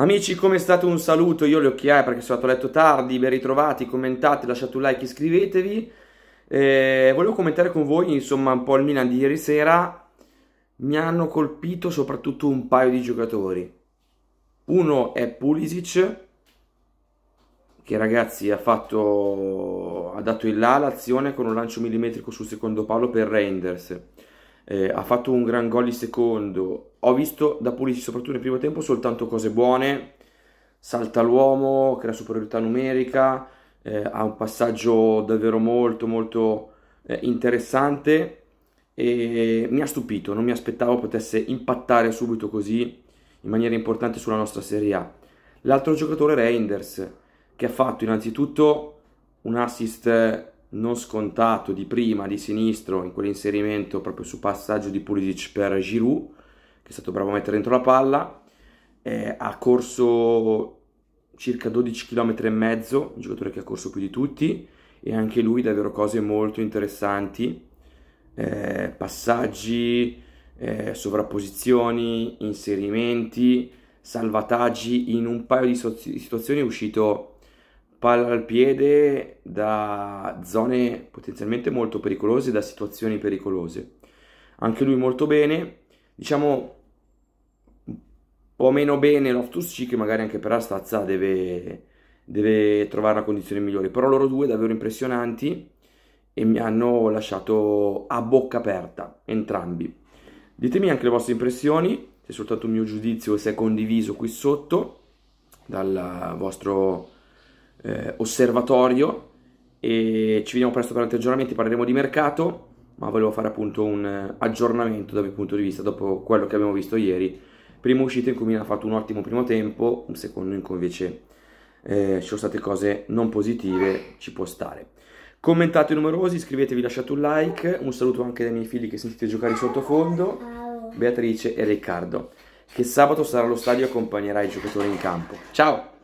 Amici, come è stato Un saluto, io le occhiaie perché sono stato a letto tardi, ben ritrovati, commentate, lasciate un like, iscrivetevi. Eh, volevo commentare con voi, insomma, un po' il Milan di ieri sera. Mi hanno colpito soprattutto un paio di giocatori. Uno è Pulisic, che ragazzi ha, fatto, ha dato in là l'azione con un lancio millimetrico sul secondo palo per Reinders eh, ha fatto un gran gol il secondo. Ho visto da Pulisic, soprattutto nel primo tempo, soltanto cose buone. Salta l'uomo, crea superiorità numerica, eh, ha un passaggio davvero molto molto eh, interessante e mi ha stupito, non mi aspettavo potesse impattare subito così in maniera importante sulla nostra Serie A. L'altro giocatore è Reinders che ha fatto innanzitutto un assist eh, non scontato di prima di sinistro in quell'inserimento proprio su passaggio di Pulisic per Giroud che è stato bravo a mettere dentro la palla eh, ha corso circa 12 km e mezzo un giocatore che ha corso più di tutti e anche lui davvero cose molto interessanti eh, passaggi eh, sovrapposizioni inserimenti salvataggi in un paio di situazioni è uscito palla al piede da zone potenzialmente molto pericolose, da situazioni pericolose. Anche lui molto bene, diciamo un po' meno bene Loftus Cheek, magari anche per la stazza deve, deve trovare una condizione migliore, però loro due davvero impressionanti e mi hanno lasciato a bocca aperta entrambi. Ditemi anche le vostre impressioni, se è soltanto un mio giudizio se è condiviso qui sotto dal vostro eh, osservatorio e ci vediamo presto per altri aggiornamenti, parleremo di mercato, ma volevo fare appunto un eh, aggiornamento dal mio punto di vista dopo quello che abbiamo visto ieri. Prima uscita in cui mi ha fatto un ottimo primo tempo, un secondo in cui invece eh, ci sono state cose non positive, ci può stare. Commentate numerosi, iscrivetevi, lasciate un like, un saluto anche dai miei figli che sentite giocare in sottofondo, Beatrice e Riccardo, che sabato sarà allo stadio e accompagnerà i giocatori in campo. Ciao!